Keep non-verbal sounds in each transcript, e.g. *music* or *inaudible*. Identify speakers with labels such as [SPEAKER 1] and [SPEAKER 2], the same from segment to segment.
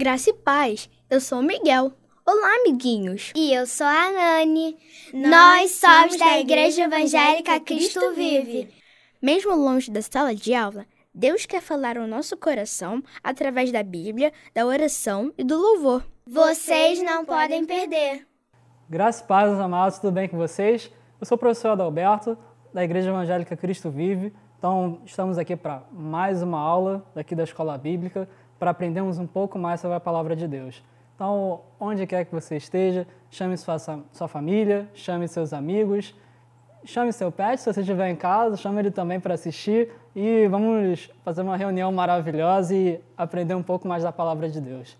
[SPEAKER 1] Graça e paz, eu sou o Miguel. Olá, amiguinhos! E eu sou a Nani. Nós somos da Igreja Evangélica Cristo Vive. Mesmo longe da sala de aula, Deus quer falar ao nosso coração através da Bíblia, da oração e do louvor. Vocês não podem perder! Graça e paz, meus amados, tudo bem com vocês? Eu sou o professor Adalberto, da Igreja Evangélica Cristo Vive. Então, estamos aqui para mais uma aula daqui da Escola Bíblica para aprendermos um pouco mais sobre a palavra de Deus. Então, onde quer que você esteja, chame sua, sua família, chame seus amigos, chame seu pet, se você estiver em casa, chame ele também para assistir e vamos fazer uma reunião maravilhosa e aprender um pouco mais da palavra de Deus.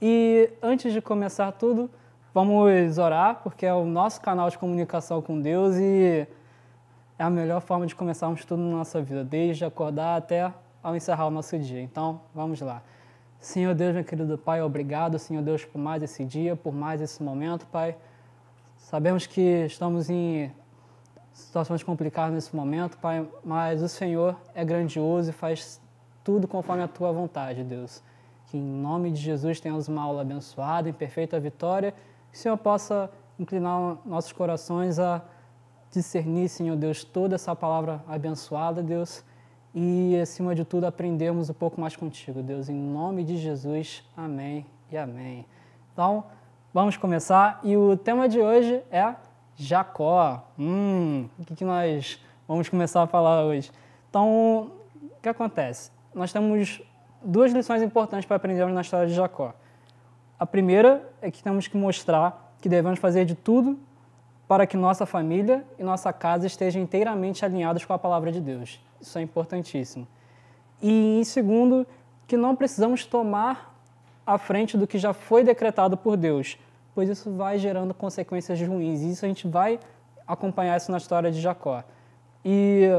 [SPEAKER 1] E antes de começar tudo, vamos orar, porque é o nosso canal de comunicação com Deus e é a melhor forma de começarmos tudo na nossa vida, desde acordar até ao encerrar o nosso dia. Então, vamos lá. Senhor Deus, meu querido Pai, obrigado, Senhor Deus, por mais esse dia, por mais esse momento, Pai. Sabemos que estamos em situações complicadas nesse momento, Pai, mas o Senhor é grandioso e faz tudo conforme a tua vontade, Deus. Que em nome de Jesus tenhamos uma aula abençoada, em perfeita vitória, que o Senhor possa inclinar nossos corações a discernir, Senhor Deus, toda essa palavra abençoada, Deus e, acima de tudo, aprendermos um pouco mais contigo, Deus. Em nome de Jesus, amém e amém. Então, vamos começar e o tema de hoje é Jacó. Hum, o que, que nós vamos começar a falar hoje? Então, o que acontece? Nós temos duas lições importantes para aprendermos na história de Jacó. A primeira é que temos que mostrar que devemos fazer de tudo para que nossa família e nossa casa estejam inteiramente alinhados com a palavra de Deus. Isso é importantíssimo. E, em segundo, que não precisamos tomar à frente do que já foi decretado por Deus, pois isso vai gerando consequências ruins. E isso a gente vai acompanhar isso na história de Jacó. E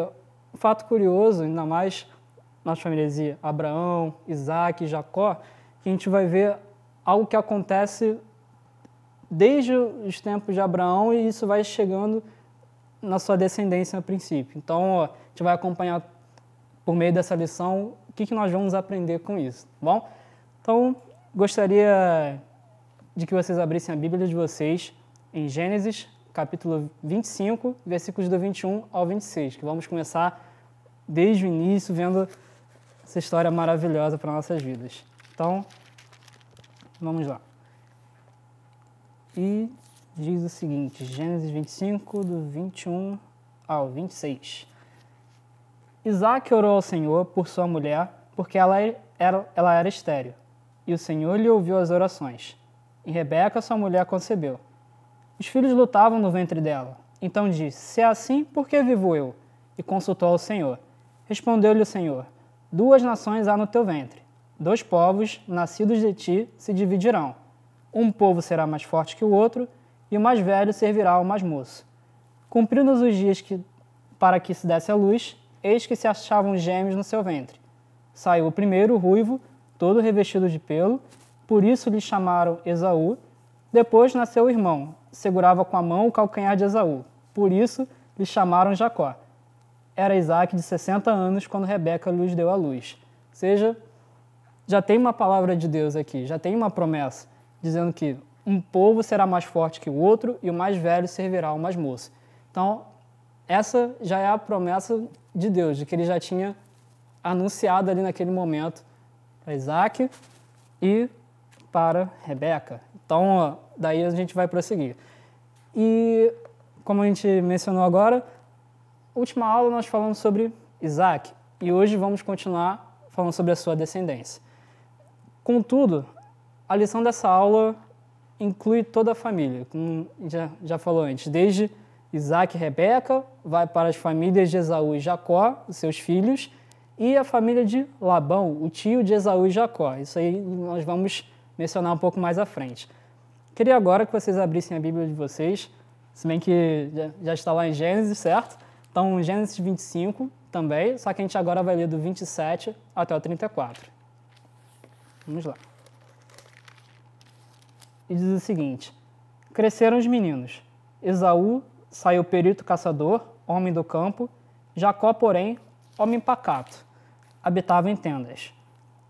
[SPEAKER 1] um fato curioso, ainda mais nas famílias de Abraão, Isaac, Jacó, que a gente vai ver algo que acontece desde os tempos de Abraão e isso vai chegando na sua descendência a princípio. Então, a gente vai acompanhar por meio dessa lição o que, que nós vamos aprender com isso, tá bom? Então, gostaria de que vocês abrissem a Bíblia de vocês em Gênesis, capítulo 25, versículos do 21 ao 26, que vamos começar desde o início vendo essa história maravilhosa para nossas vidas. Então, vamos lá e diz o seguinte: Gênesis 25, do 21 ao 26. Isaac orou ao Senhor por sua mulher, porque ela era, ela era estéreo, e o Senhor lhe ouviu as orações. E Rebeca, sua mulher, concebeu. Os filhos lutavam no ventre dela. Então disse: Se é assim, por que vivo eu? E consultou ao Senhor. Respondeu-lhe o Senhor: Duas nações há no teu ventre, dois povos, nascidos de ti, se dividirão. Um povo será mais forte que o outro, e o mais velho servirá ao mais moço. Cumprindo-os os dias que, para que se desse a luz, eis que se achavam gêmeos no seu ventre. Saiu o primeiro, ruivo, todo revestido de pelo, por isso lhe chamaram Esaú. Depois nasceu o irmão, segurava com a mão o calcanhar de Esaú, por isso lhe chamaram Jacó. Era Isaac de 60 anos quando Rebeca lhes deu a luz. Ou seja, já tem uma palavra de Deus aqui, já tem uma promessa dizendo que um povo será mais forte que o outro e o mais velho servirá ao mais moço. Então, essa já é a promessa de Deus, de que ele já tinha anunciado ali naquele momento para Isaac e para Rebeca. Então, ó, daí a gente vai prosseguir. E, como a gente mencionou agora, última aula nós falamos sobre Isaac e hoje vamos continuar falando sobre a sua descendência. Contudo, a lição dessa aula inclui toda a família, como já, já falou antes, desde Isaac e Rebeca, vai para as famílias de Esaú e Jacó, os seus filhos, e a família de Labão, o tio de Esaú e Jacó. Isso aí nós vamos mencionar um pouco mais à frente. Queria agora que vocês abrissem a Bíblia de vocês, se bem que já está lá em Gênesis, certo? Então, Gênesis 25 também, só que a gente agora vai ler do 27 até o 34. Vamos lá e diz o seguinte: Cresceram os meninos. Esaú saiu perito caçador, homem do campo. Jacó, porém, homem pacato, habitava em tendas.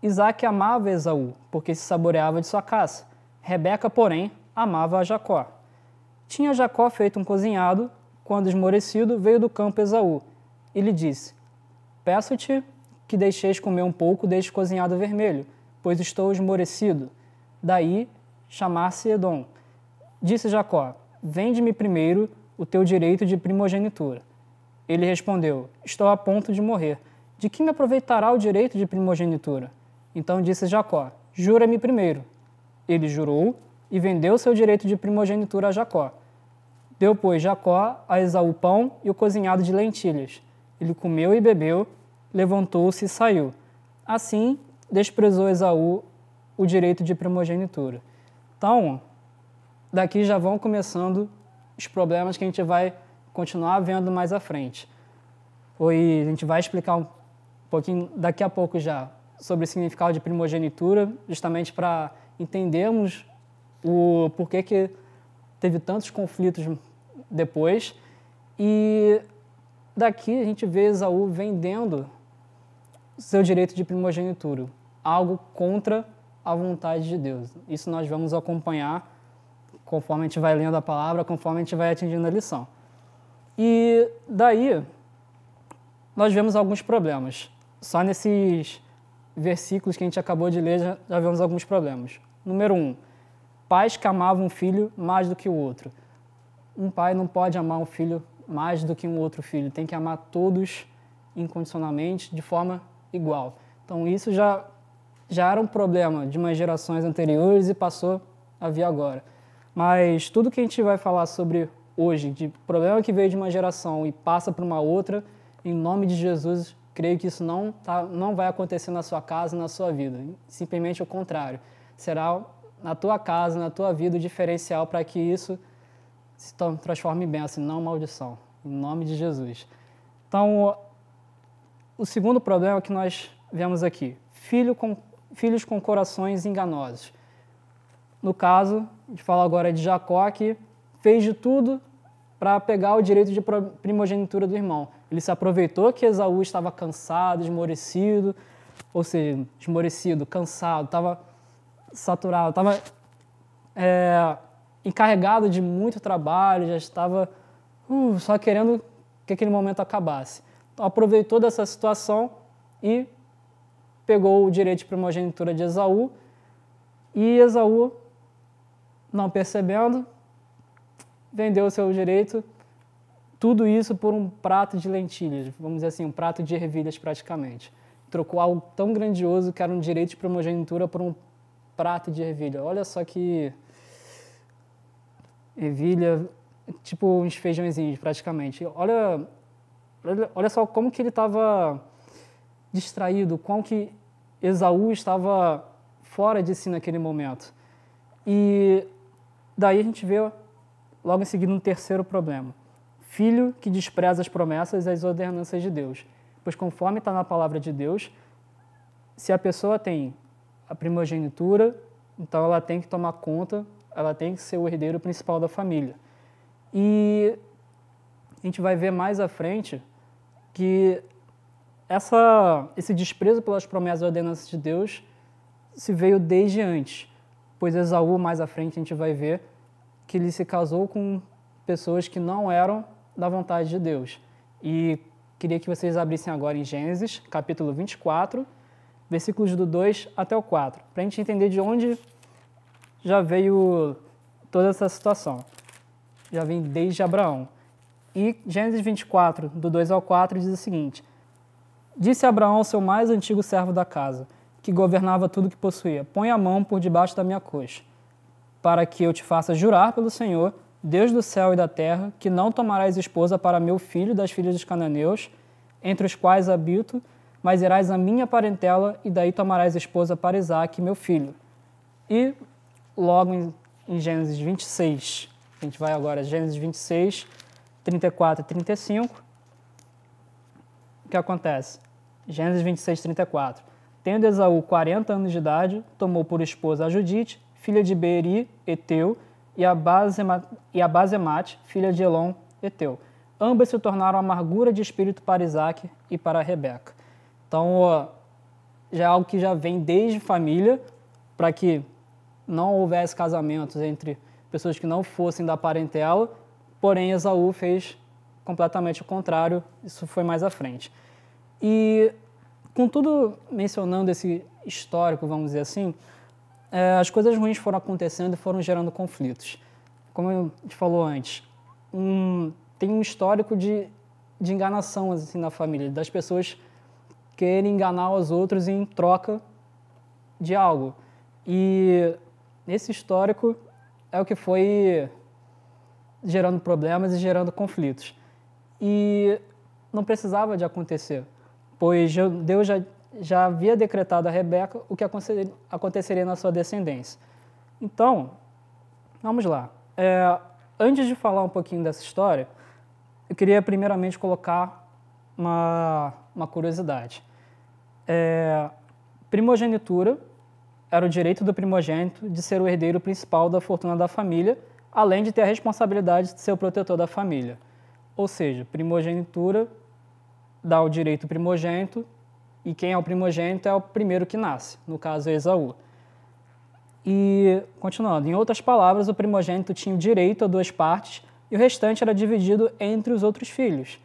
[SPEAKER 1] Isaac amava Esaú, porque se saboreava de sua caça. Rebeca, porém, amava a Jacó. Tinha Jacó feito um cozinhado, quando esmorecido, veio do campo Esaú. E lhe disse: Peço-te que deixeis comer um pouco deste cozinhado vermelho, pois estou esmorecido. Daí chamasse Edom. Disse Jacó: Vende-me primeiro o teu direito de primogenitura. Ele respondeu: Estou a ponto de morrer. De que me aproveitará o direito de primogenitura? Então disse Jacó: Jura-me primeiro. Ele jurou e vendeu seu direito de primogenitura a Jacó. Deu, pois, Jacó a Esaú pão e o cozinhado de lentilhas. Ele comeu e bebeu, levantou-se e saiu. Assim, desprezou Esaú o direito de primogenitura. Então, daqui já vão começando os problemas que a gente vai continuar vendo mais à frente. E a gente vai explicar um pouquinho daqui a pouco já sobre o significado de primogenitura, justamente para entendermos o porquê que teve tantos conflitos depois. E daqui a gente vê Esaú vendendo seu direito de primogenitura, algo contra a vontade de Deus. Isso nós vamos acompanhar conforme a gente vai lendo a palavra, conforme a gente vai atingindo a lição. E daí nós vemos alguns problemas. Só nesses versículos que a gente acabou de ler já, já vemos alguns problemas. Número um, pais que amavam um filho mais do que o outro. Um pai não pode amar um filho mais do que um outro filho. Tem que amar todos incondicionalmente, de forma igual. Então isso já já era um problema de umas gerações anteriores e passou a vir agora. Mas tudo que a gente vai falar sobre hoje, de problema que veio de uma geração e passa para uma outra, em nome de Jesus, creio que isso não, tá, não vai acontecer na sua casa, na sua vida. Simplesmente o contrário. Será na tua casa, na tua vida, o diferencial para que isso se transforme em bênção, assim, não maldição. Em nome de Jesus. Então, o segundo problema que nós vemos aqui: filho com filhos com corações enganosos. No caso, de falar agora de Jacó, que fez de tudo para pegar o direito de primogenitura do irmão. Ele se aproveitou que Esaú estava cansado, esmorecido, ou seja, esmorecido, cansado, estava saturado, estava é, encarregado de muito trabalho, já estava uh, só querendo que aquele momento acabasse. Então, aproveitou dessa situação e pegou o direito de primogenitura de Esaú e Esaú, não percebendo, vendeu o seu direito, tudo isso por um prato de lentilhas, vamos dizer assim, um prato de ervilhas praticamente. Trocou algo tão grandioso que era um direito de primogenitura por um prato de ervilha. Olha só que ervilha, tipo uns feijõezinhos praticamente. Olha, olha, olha só como que ele estava distraído, quão que Esaú estava fora de si naquele momento. E daí a gente vê logo em seguida um terceiro problema. Filho que despreza as promessas e as ordenanças de Deus. Pois conforme está na palavra de Deus, se a pessoa tem a primogenitura, então ela tem que tomar conta, ela tem que ser o herdeiro principal da família. E a gente vai ver mais à frente que essa, esse desprezo pelas promessas e ordenanças de Deus se veio desde antes, pois Esaú, mais à frente, a gente vai ver que ele se casou com pessoas que não eram da vontade de Deus. E queria que vocês abrissem agora em Gênesis, capítulo 24, versículos do 2 até o 4, para a gente entender de onde já veio toda essa situação. Já vem desde Abraão. E Gênesis 24, do 2 ao 4, diz o seguinte. Disse Abraão ao seu mais antigo servo da casa, que governava tudo que possuía: Põe a mão por debaixo da minha coxa, para que eu te faça jurar pelo Senhor, Deus do céu e da terra, que não tomarás esposa para meu filho das filhas dos cananeus, entre os quais habito, mas irás à minha parentela, e daí tomarás esposa para Isaque, meu filho. E logo em, em Gênesis 26, a gente vai agora, Gênesis 26, 34 e 35 que acontece? Gênesis 26, 34. Tendo Esaú 40 anos de idade, tomou por esposa a Judite, filha de Beeri, Eteu, e a Basemate, filha de Elon, Eteu. Ambas se tornaram amargura de espírito para Isaac e para Rebeca. Então, já é algo que já vem desde família, para que não houvesse casamentos entre pessoas que não fossem da parentela, porém Esaú fez completamente o contrário, isso foi mais à frente. E, contudo, mencionando esse histórico, vamos dizer assim, é, as coisas ruins foram acontecendo e foram gerando conflitos. Como eu te falou antes, um, tem um histórico de, de enganação assim, na família, das pessoas querem enganar os outros em troca de algo. E nesse histórico é o que foi gerando problemas e gerando conflitos. E não precisava de acontecer pois Deus já, já havia decretado a Rebeca o que aconteceria na sua descendência. Então, vamos lá. É, antes de falar um pouquinho dessa história, eu queria primeiramente colocar uma, uma curiosidade. É, primogenitura era o direito do primogênito de ser o herdeiro principal da fortuna da família, além de ter a responsabilidade de ser o protetor da família. Ou seja, primogenitura dá o direito primogênito, e quem é o primogênito é o primeiro que nasce, no caso é Esaú. E, continuando, em outras palavras, o primogênito tinha o direito a duas partes e o restante era dividido entre os outros filhos.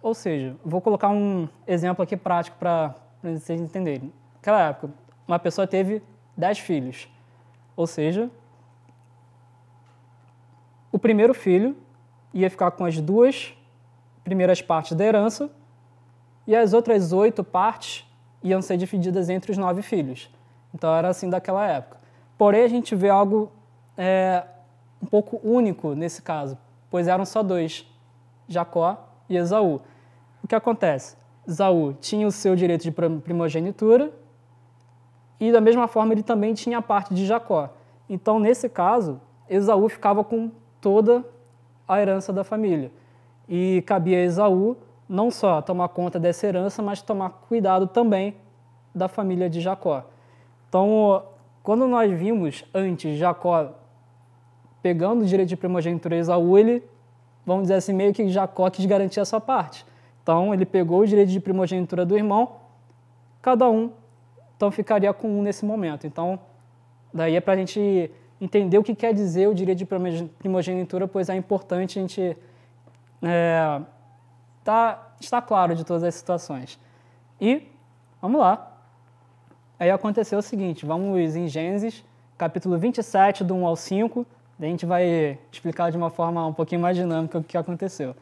[SPEAKER 1] Ou seja, vou colocar um exemplo aqui prático para vocês entenderem. Naquela época, uma pessoa teve dez filhos. Ou seja, o primeiro filho ia ficar com as duas primeiras partes da herança e as outras oito partes iam ser divididas entre os nove filhos. Então era assim daquela época. Porém, a gente vê algo é, um pouco único nesse caso, pois eram só dois, Jacó e Esaú. O que acontece? Esaú tinha o seu direito de primogenitura e, da mesma forma, ele também tinha a parte de Jacó. Então, nesse caso, Esaú ficava com toda a herança da família. E cabia a Esaú não só tomar conta dessa herança, mas tomar cuidado também da família de Jacó. Então, quando nós vimos antes Jacó pegando o direito de primogenitura de Esaú, ele, vamos dizer assim, meio que Jacó quis garantir a sua parte. Então, ele pegou o direito de primogenitura do irmão, cada um, então ficaria com um nesse momento. Então, daí é para a gente entender o que quer dizer o direito de primogenitura, pois é importante a gente é, tá, está claro de todas as situações. E, vamos lá. Aí aconteceu o seguinte, vamos em Gênesis, capítulo 27, do 1 ao 5, a gente vai explicar de uma forma um pouquinho mais dinâmica o que aconteceu.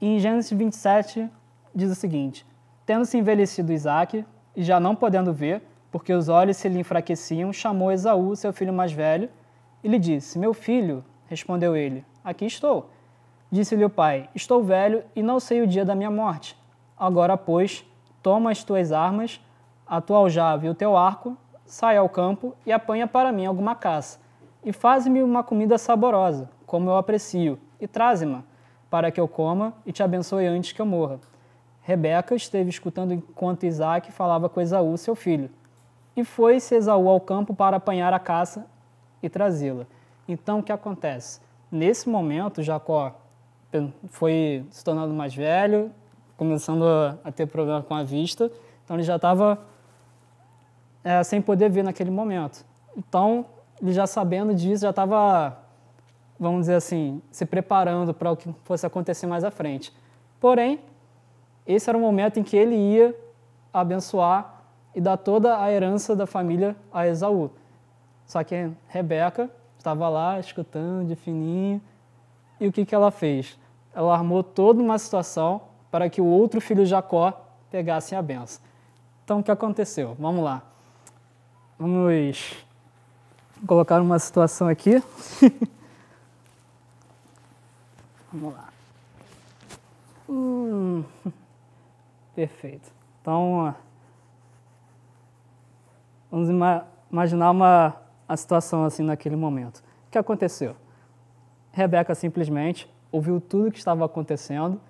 [SPEAKER 1] Em Gênesis 27, diz o seguinte, Tendo-se envelhecido Isaac, e já não podendo ver, porque os olhos se lhe enfraqueciam, chamou Esaú, seu filho mais velho, e lhe disse, Meu filho, respondeu ele, aqui estou. Disse-lhe o pai: Estou velho e não sei o dia da minha morte. Agora, pois, toma as tuas armas, a tua aljava e o teu arco, sai ao campo e apanha para mim alguma caça. E faze-me uma comida saborosa, como eu aprecio, e traze-ma, para que eu coma e te abençoe antes que eu morra. Rebeca esteve escutando enquanto Isaac falava com Esaú, seu filho. E foi-se Esaú ao campo para apanhar a caça e trazê-la. Então, o que acontece? Nesse momento, Jacó foi se tornando mais velho, começando a ter problema com a vista, então ele já estava é, sem poder ver naquele momento. Então, ele já sabendo disso, já estava, vamos dizer assim, se preparando para o que fosse acontecer mais à frente. Porém, esse era o momento em que ele ia abençoar e dar toda a herança da família a Esaú. Só que Rebeca estava lá escutando de fininho, e o que, que ela fez? ela armou toda uma situação para que o outro filho Jacó pegasse a benção. Então, o que aconteceu? Vamos lá. Vamos colocar uma situação aqui. *laughs* Vamos lá. Hum, *laughs* perfeito. Então, vamos ima imaginar uma, a situação assim naquele momento. O que aconteceu? Rebeca simplesmente ouviu tudo o que estava acontecendo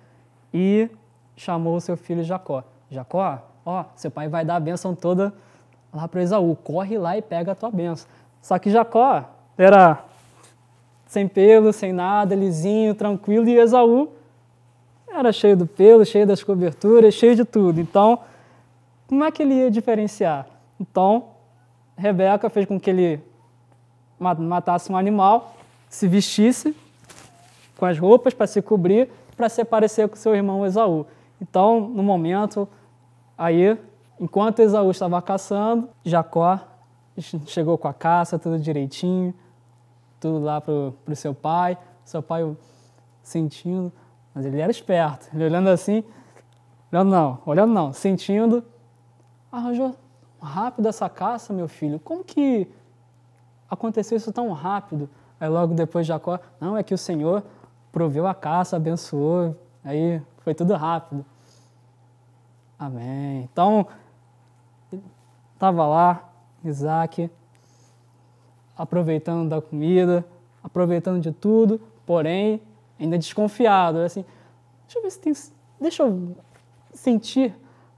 [SPEAKER 1] e chamou o seu filho Jacó. Jacó, ó, seu pai vai dar a bênção toda lá para Esaú, corre lá e pega a tua bênção. Só que Jacó era sem pelo, sem nada, lisinho, tranquilo, e Esaú era cheio do pelo, cheio das coberturas, cheio de tudo. Então, como é que ele ia diferenciar? Então, Rebeca fez com que ele matasse um animal, se vestisse com as roupas para se cobrir, para se parecer com seu irmão Esaú. Então, no momento, aí, enquanto Esaú estava caçando, Jacó chegou com a caça, tudo direitinho, tudo lá para o seu pai. Seu pai sentindo, mas ele era esperto, ele olhando assim, olhando não, olhando não, sentindo, arranjou rápido essa caça, meu filho. Como que aconteceu isso tão rápido? Aí logo depois Jacó, não, é que o Senhor proveu a caça, abençoou, aí foi tudo rápido. Amém. Então, estava lá, Isaac, aproveitando da comida, aproveitando de tudo, porém, ainda desconfiado, assim, deixa eu ver se tem, deixa eu sentir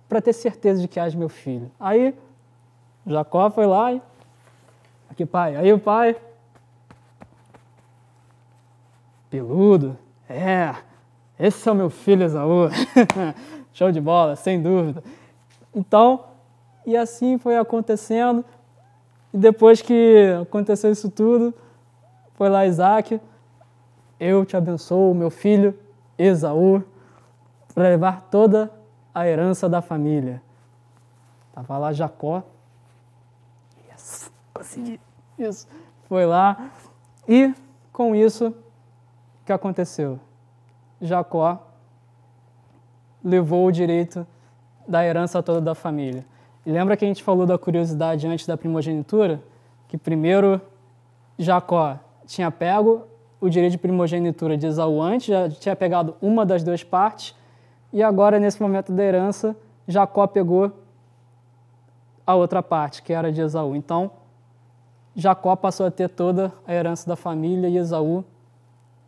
[SPEAKER 1] para ter certeza de que age meu filho. Aí, Jacó foi lá e, aqui pai, aí o pai Peludo? É, esse é o meu filho Esaú. *laughs* Show de bola, sem dúvida. Então, e assim foi acontecendo. E depois que aconteceu isso tudo, foi lá Isaac, eu te abençoo, meu filho Esaú, para levar toda a herança da família. Estava lá Jacó. Yes, consegui. Isso. Foi lá. E com isso, o que aconteceu? Jacó levou o direito da herança toda da família. E lembra que a gente falou da curiosidade antes da primogenitura? Que primeiro Jacó tinha pego o direito de primogenitura de Esaú antes, já tinha pegado uma das duas partes, e agora, nesse momento da herança, Jacó pegou a outra parte, que era de Esaú. Então, Jacó passou a ter toda a herança da família e Esaú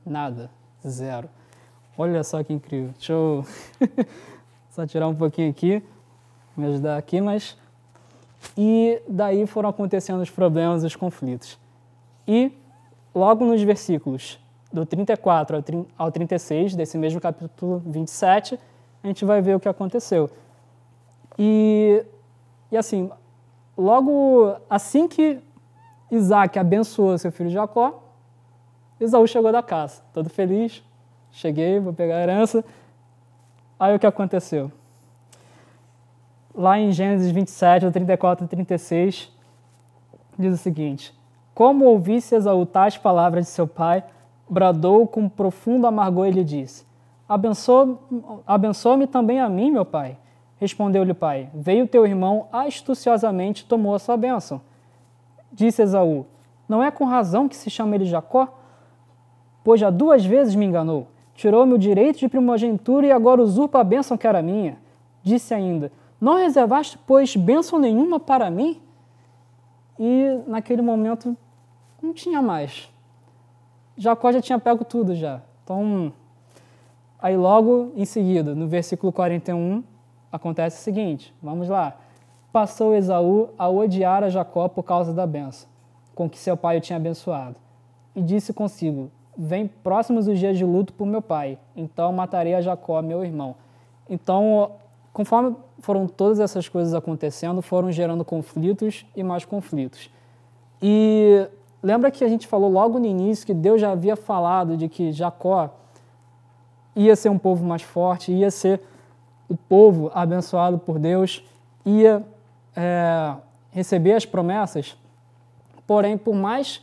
[SPEAKER 1] Nada. Zero. Olha só que incrível. Deixa eu *laughs* só tirar um pouquinho aqui, me ajudar aqui, mas. E daí foram acontecendo os problemas, os conflitos. E logo nos versículos do 34 ao 36 desse mesmo capítulo 27, a gente vai ver o que aconteceu. E, e assim, logo assim que Isaac abençoou seu filho Jacó, Esaú chegou da caça, todo feliz. Cheguei, vou pegar a herança. Aí o que aconteceu? Lá em Gênesis 27, 34 e 36, diz o seguinte: Como ouvisse Esaú tais palavras de seu pai, bradou com profundo amargor e lhe disse: Abençoa-me também a mim, meu pai. Respondeu-lhe o pai: Veio teu irmão astuciosamente tomou a sua bênção. Disse Esaú: Não é com razão que se chama ele Jacó? pois já duas vezes me enganou. Tirou-me o direito de primogenitura e agora usurpa a bênção que era minha. Disse ainda: Não reservaste, pois, bênção nenhuma para mim? E naquele momento não tinha mais. Jacó já tinha pego tudo já. Então, aí logo em seguida, no versículo 41, acontece o seguinte: vamos lá. Passou Esaú a odiar a Jacó por causa da benção com que seu pai o tinha abençoado. E disse consigo: vem próximos os dias de luto por meu pai, então matarei a Jacó, meu irmão. Então, conforme foram todas essas coisas acontecendo, foram gerando conflitos e mais conflitos. E lembra que a gente falou logo no início que Deus já havia falado de que Jacó ia ser um povo mais forte, ia ser o povo abençoado por Deus, ia é, receber as promessas. Porém, por mais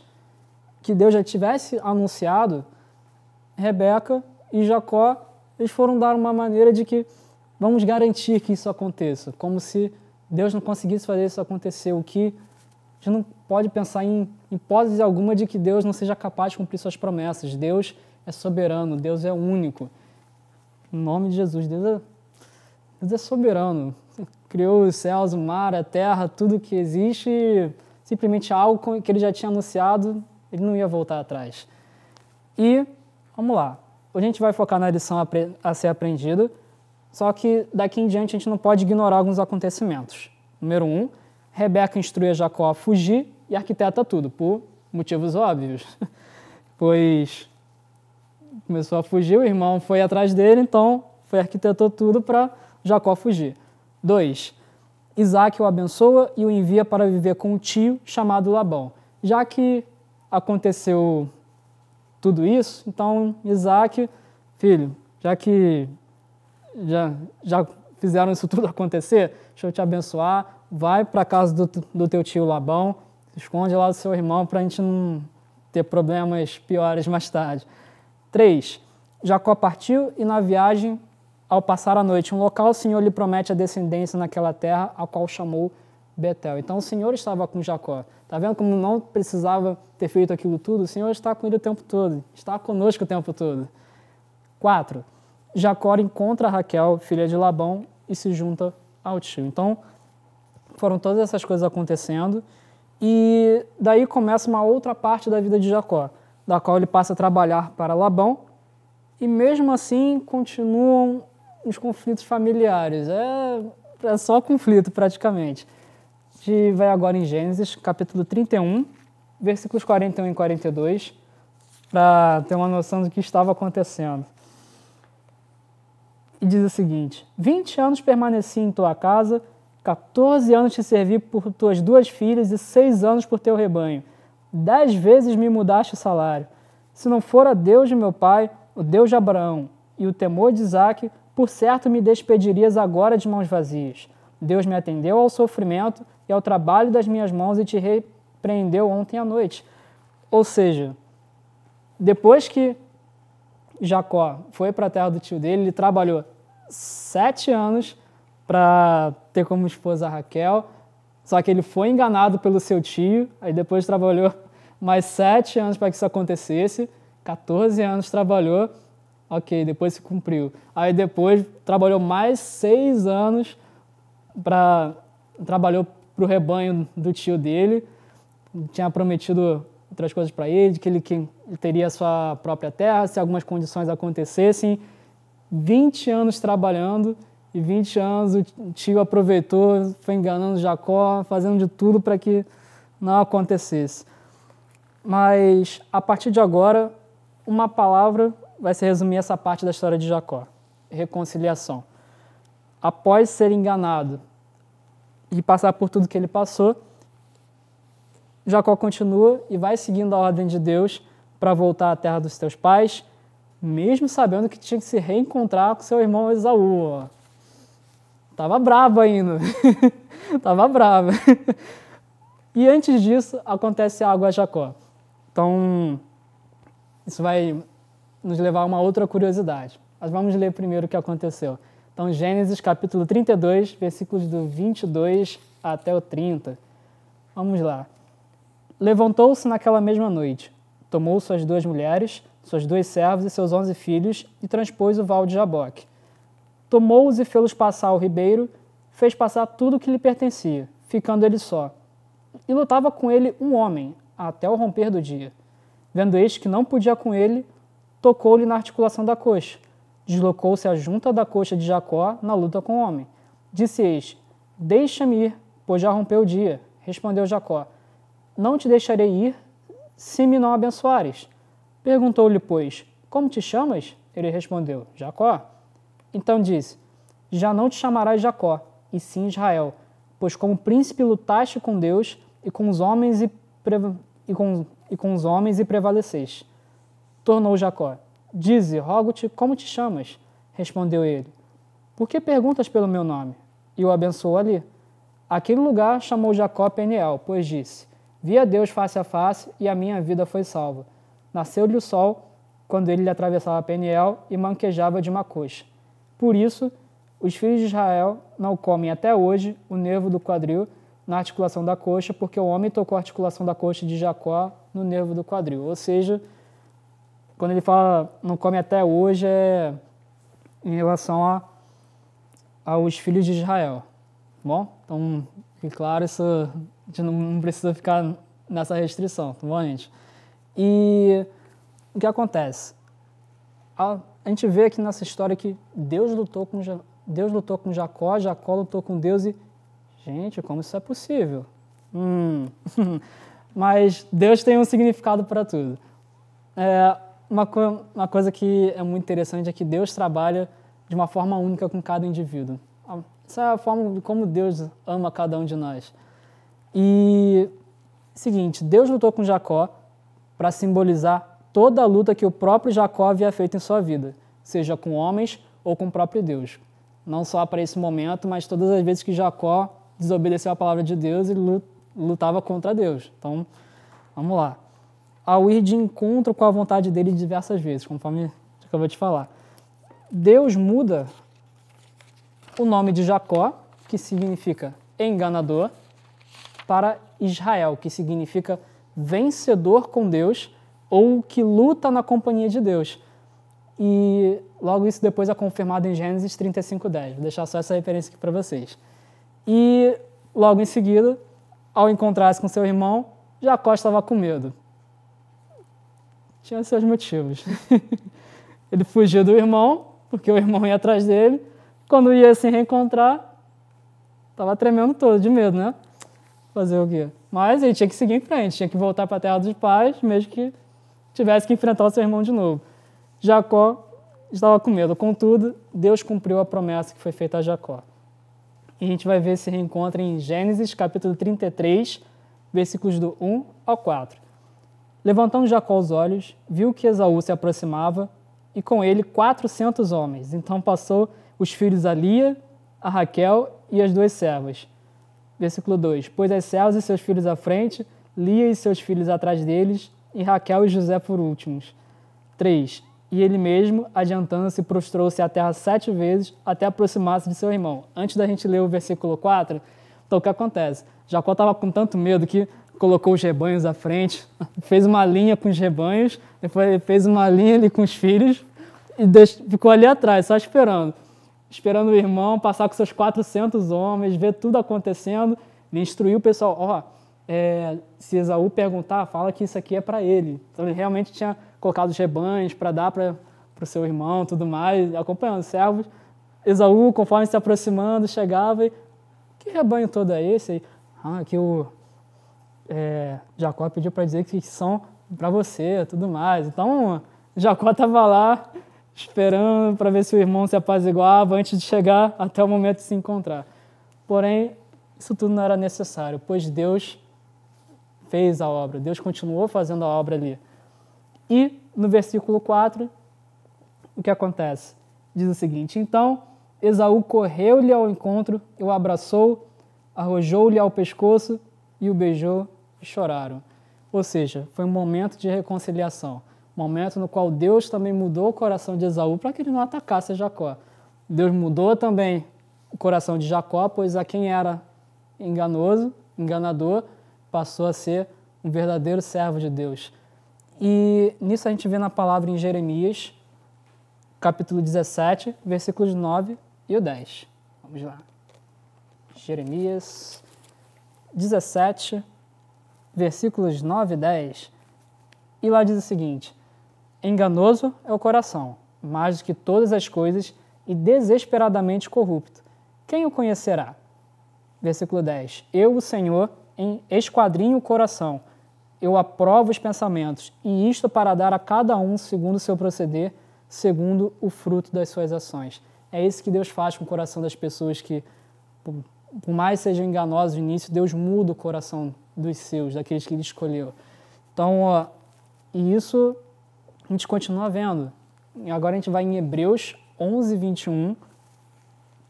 [SPEAKER 1] que Deus já tivesse anunciado, Rebeca e Jacó, eles foram dar uma maneira de que vamos garantir que isso aconteça, como se Deus não conseguisse fazer isso acontecer, o que a gente não pode pensar em hipótese alguma de que Deus não seja capaz de cumprir suas promessas. Deus é soberano, Deus é único. Em nome de Jesus, Deus é, Deus é soberano. Criou os céus, o mar, a terra, tudo que existe, simplesmente algo que ele já tinha anunciado ele não ia voltar atrás. E, vamos lá, hoje a gente vai focar na lição a, a ser aprendida, só que daqui em diante a gente não pode ignorar alguns acontecimentos. Número um, Rebeca instrui a Jacó a fugir e arquiteta tudo, por motivos óbvios. *laughs* pois começou a fugir, o irmão foi atrás dele, então foi arquitetou tudo para Jacó fugir. Dois, Isaac o abençoa e o envia para viver com um tio chamado Labão. Já que aconteceu tudo isso, então Isaac, filho, já que já, já fizeram isso *laughs* tudo acontecer, deixa eu te abençoar, vai para a casa do, do teu tio Labão, esconde lá do seu irmão para a gente não ter problemas piores mais tarde. 3. Jacó partiu e na viagem, ao passar a noite um local, o Senhor lhe promete a descendência naquela terra, a qual chamou Betel. Então o Senhor estava com Jacó. Tá vendo como não precisava ter feito aquilo tudo? O Senhor está com ele o tempo todo, está conosco o tempo todo. 4. Jacó encontra Raquel, filha de Labão, e se junta ao tio. Então, foram todas essas coisas acontecendo, e daí começa uma outra parte da vida de Jacó, da qual ele passa a trabalhar para Labão, e mesmo assim continuam os conflitos familiares. É, é só conflito praticamente gente vai agora em Gênesis, capítulo 31, versículos 41 e 42, para ter uma noção do que estava acontecendo. E diz o seguinte: 20 anos permaneci em tua casa, 14 anos te servi por tuas duas filhas e 6 anos por teu rebanho. Dez vezes me mudaste o salário. Se não fora Deus de meu pai, o Deus de Abraão, e o temor de Isaque, por certo me despedirias agora de mãos vazias. Deus me atendeu ao sofrimento e ao trabalho das minhas mãos e te repreendeu ontem à noite. Ou seja, depois que Jacó foi para a terra do tio dele, ele trabalhou sete anos para ter como esposa Raquel, só que ele foi enganado pelo seu tio, aí depois trabalhou mais sete anos para que isso acontecesse, 14 anos trabalhou, ok, depois se cumpriu. Aí depois trabalhou mais seis anos para trabalhou para o rebanho do tio dele. Tinha prometido outras coisas para ele, que ele, que ele teria sua própria terra se algumas condições acontecessem. 20 anos trabalhando e 20 anos o tio aproveitou, foi enganando Jacó, fazendo de tudo para que não acontecesse. Mas a partir de agora, uma palavra vai se resumir essa parte da história de Jacó: reconciliação. Após ser enganado e passar por tudo que ele passou, Jacó continua e vai seguindo a ordem de Deus para voltar à terra dos seus pais, mesmo sabendo que tinha que se reencontrar com seu irmão Esaú. Tava brabo ainda. *laughs* Tava bravo. e antes disso, acontece algo a Jacó. Então, isso vai nos levar a uma outra curiosidade. Mas vamos ler primeiro o que aconteceu. Então, Gênesis capítulo 32, versículos do 22 até o 30. Vamos lá. Levantou-se naquela mesma noite, tomou suas duas mulheres, suas dois servos e seus onze filhos e transpôs o val de Jaboque. Tomou-os e fê-los passar ao ribeiro, fez passar tudo o que lhe pertencia, ficando ele só. E lutava com ele um homem, até o romper do dia. Vendo este que não podia com ele, tocou-lhe na articulação da coxa Deslocou-se a junta da coxa de Jacó na luta com o homem. Disse este: Deixa-me ir, pois já rompeu o dia. Respondeu Jacó: Não te deixarei ir se me não abençoares. Perguntou-lhe, pois, Como te chamas? Ele respondeu: Jacó. Então disse: Já não te chamarás Jacó, e sim Israel, pois como príncipe lutaste com Deus e com os homens e, pre... e, com... e, com os homens e prevaleceste. Tornou Jacó: Dize, rogo-te, como te chamas? Respondeu ele. Por que perguntas pelo meu nome? E o abençoou ali. Aquele lugar chamou Jacó Peniel, pois disse: Vi a Deus face a face e a minha vida foi salva. Nasceu-lhe o sol quando ele lhe atravessava Peniel e manquejava de uma coxa. Por isso, os filhos de Israel não comem até hoje o nervo do quadril na articulação da coxa, porque o homem tocou a articulação da coxa de Jacó no nervo do quadril. Ou seja, quando ele fala não come até hoje, é em relação a, aos filhos de Israel. Bom, então, e claro, isso a gente não precisa ficar nessa restrição, tá bom, gente? E o que acontece? A, a gente vê aqui nessa história que Deus lutou com, Deus lutou com Jacó, Jacó lutou com Deus e, gente, como isso é possível? Hum. *laughs* Mas Deus tem um significado para tudo. É, uma, co uma coisa que é muito interessante é que Deus trabalha de uma forma única com cada indivíduo. Essa ah, é a forma como Deus ama cada um de nós. E seguinte, Deus lutou com Jacó para simbolizar toda a luta que o próprio Jacó havia feito em sua vida, seja com homens ou com o próprio Deus. Não só para esse momento, mas todas as vezes que Jacó desobedeceu a palavra de Deus e lutava contra Deus. Então, vamos lá ao ir de encontro com a vontade dele diversas vezes, conforme acabou de falar. Deus muda o nome de Jacó, que significa enganador, para Israel, que significa vencedor com Deus ou que luta na companhia de Deus. E logo isso depois é confirmado em Gênesis 35:10. Vou deixar só essa referência aqui para vocês. E logo em seguida, ao encontrar-se com seu irmão, Jacó estava com medo tinha seus motivos. *laughs* ele fugia do irmão, porque o irmão ia atrás dele. Quando ia se reencontrar, estava tremendo todo de medo, né? Fazer o quê? Mas ele tinha que seguir em frente, tinha que voltar para a terra dos pais, mesmo que tivesse que enfrentar o seu irmão de novo. Jacó estava com medo. Contudo, Deus cumpriu a promessa que foi feita a Jacó. E a gente vai ver esse reencontro em Gênesis, capítulo 33, versículos do 1 ao 4. Levantando Jacó os olhos, viu que Esaú se aproximava, e com ele 400 homens. Então passou os filhos a Lia, a Raquel e as duas servas. Versículo 2: Pôs as servas e seus filhos à frente, Lia e seus filhos atrás deles, e Raquel e José por últimos. 3. E ele mesmo, adiantando-se, prostrou-se à terra sete vezes até aproximar-se de seu irmão. Antes da gente ler o versículo 4, então o que acontece? Jacó estava com tanto medo que colocou os rebanhos à frente, *laughs* fez uma linha com os rebanhos, depois fez uma linha ali com os filhos e deixou, ficou ali atrás, só esperando. Esperando o irmão passar com seus 400 homens, ver tudo acontecendo. Ele instruiu o pessoal: ó, oh, é, se Esaú perguntar, fala que isso aqui é para ele. Então ele realmente tinha colocado os rebanhos para dar para o seu irmão tudo mais, acompanhando os servos. Esaú, conforme se aproximando, chegava e: que rebanho todo é esse? aí? Ah, que o é, Jacó pediu para dizer que são para você, tudo mais. Então, Jacó estava lá esperando para ver se o irmão se apaziguava antes de chegar até o momento de se encontrar. Porém, isso tudo não era necessário, pois Deus fez a obra, Deus continuou fazendo a obra ali. E no versículo 4, o que acontece? Diz o seguinte: Então Esaú correu-lhe ao encontro, o abraçou, arrojou-lhe ao pescoço e o beijou e choraram. Ou seja, foi um momento de reconciliação, momento no qual Deus também mudou o coração de Esaú para que ele não atacasse Jacó. Deus mudou também o coração de Jacó, pois a quem era enganoso, enganador, passou a ser um verdadeiro servo de Deus. E nisso a gente vê na palavra em Jeremias, capítulo 17, versículos 9 e 10. Vamos lá. Jeremias 17, versículos 9 e 10, e lá diz o seguinte: Enganoso é o coração, mais do que todas as coisas, e desesperadamente corrupto. Quem o conhecerá? Versículo 10: Eu, o Senhor, em esquadrinho o coração, eu aprovo os pensamentos, e isto para dar a cada um segundo o seu proceder, segundo o fruto das suas ações. É isso que Deus faz com o coração das pessoas que por mais sejam enganosos o início, Deus muda o coração dos seus, daqueles que ele escolheu. Então, ó, e isso a gente continua vendo. E agora a gente vai em Hebreus 11, 21,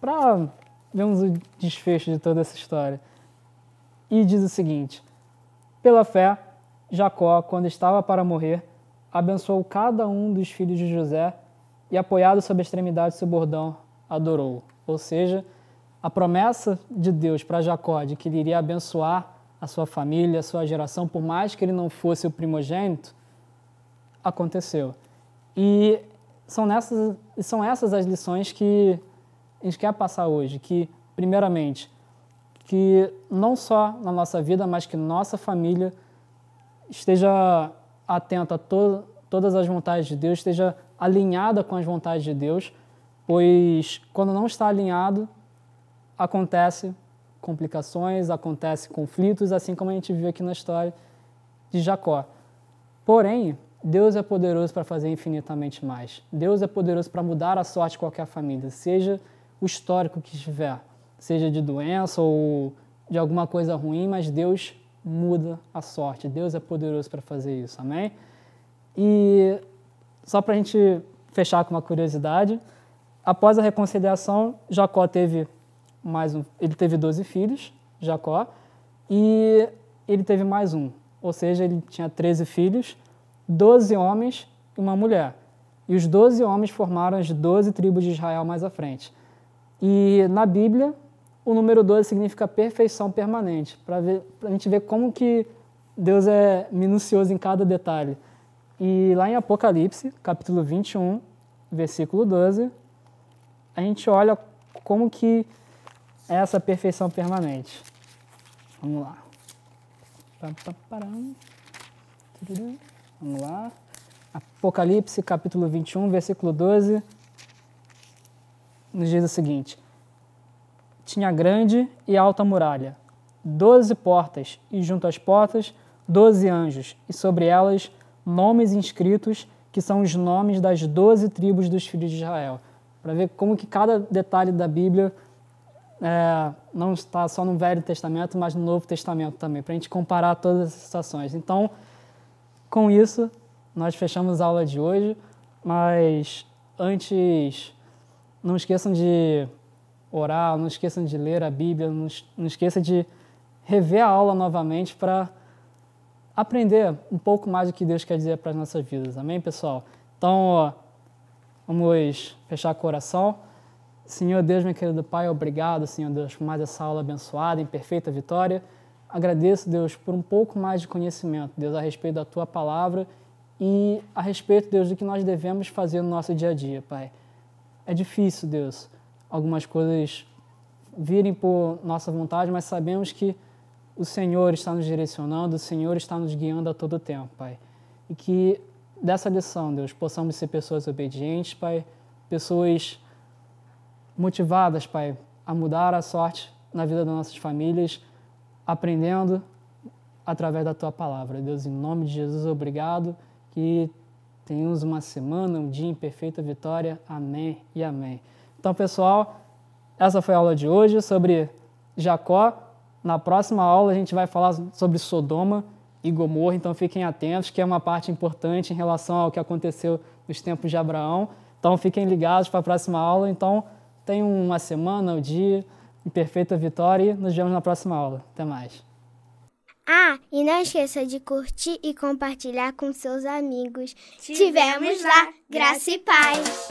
[SPEAKER 1] para vermos o desfecho de toda essa história. E diz o seguinte: Pela fé, Jacó, quando estava para morrer, abençoou cada um dos filhos de José e, apoiado sobre a extremidade do seu bordão, adorou. Ou seja, a promessa de Deus para Jacó de que ele iria abençoar a sua família, a sua geração, por mais que ele não fosse o primogênito, aconteceu. E são, nessas, são essas as lições que a gente quer passar hoje, que, primeiramente, que não só na nossa vida, mas que nossa família esteja atenta a to todas as vontades de Deus, esteja alinhada com as vontades de Deus, pois quando não está alinhado, acontece complicações, acontece conflitos, assim como a gente viu aqui na história de Jacó. Porém, Deus é poderoso para fazer infinitamente mais. Deus é poderoso para mudar a sorte de qualquer família, seja o histórico que estiver, seja de doença ou de alguma coisa ruim, mas Deus muda a sorte. Deus é poderoso para fazer isso, amém? E só para a gente fechar com uma curiosidade, após a reconciliação, Jacó teve mais um. Ele teve 12 filhos, Jacó, e ele teve mais um. Ou seja, ele tinha 13 filhos, 12 homens e uma mulher. E os 12 homens formaram as 12 tribos de Israel mais à frente. E na Bíblia, o número 12 significa perfeição permanente, para a gente ver como que Deus é minucioso em cada detalhe. E lá em Apocalipse, capítulo 21, versículo 12, a gente olha como que essa perfeição permanente. Vamos lá. Vamos lá. Apocalipse, capítulo 21, versículo 12, nos diz o seguinte: Tinha grande e alta muralha, doze portas, e junto às portas, doze anjos, e sobre elas nomes inscritos, que são os nomes das doze tribos dos filhos de Israel. Para ver como que cada detalhe da Bíblia é, não está só no Velho Testamento, mas no Novo Testamento também, para a gente comparar todas as situações. Então, com isso, nós fechamos a aula de hoje, mas antes, não esqueçam de orar, não esqueçam de ler a Bíblia, não, esqueçam de rever a aula novamente para aprender um pouco mais do que Deus quer dizer para as nossas vidas. Amém, pessoal? Então, ó, vamos fechar o coração. Senhor Deus, meu querido Pai, obrigado, Senhor Deus, por mais essa aula abençoada, em perfeita vitória. Agradeço, Deus, por um pouco mais de conhecimento, Deus, a respeito da Tua palavra e a respeito, Deus, do que nós devemos fazer no nosso dia a dia, Pai. É difícil, Deus, algumas coisas virem por nossa vontade, mas sabemos que o Senhor está nos direcionando, o Senhor está nos guiando a todo tempo, Pai. E que dessa lição, Deus, possamos ser pessoas obedientes, Pai, pessoas motivadas, Pai, a mudar a sorte na vida das nossas famílias, aprendendo através da Tua palavra. Deus, em nome de Jesus, obrigado. Que tenhamos uma semana, um dia em perfeita vitória. Amém e amém. Então, pessoal, essa foi a aula de hoje sobre Jacó. Na próxima aula a gente vai falar sobre Sodoma e Gomorra, então fiquem atentos, que é uma parte importante em relação ao que aconteceu nos tempos de Abraão. Então fiquem ligados para a próxima aula. Então, Tenha uma semana, um dia em perfeita vitória e nos vemos na próxima aula. Até mais. Ah, e não esqueça de curtir e compartilhar com seus amigos. Tivemos lá, graça e paz.